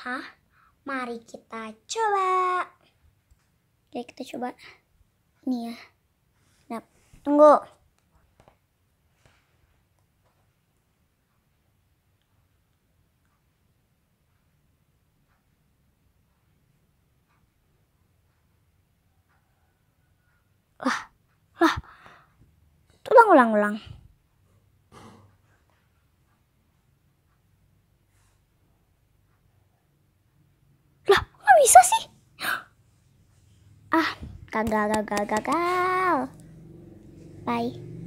Hah? Mari kita coba. Oke, kita coba ini ya. Nah, tunggu. Lah, lah. Ulang-ulang-ulang. Ah, gagal, gagal, gagal. Bye.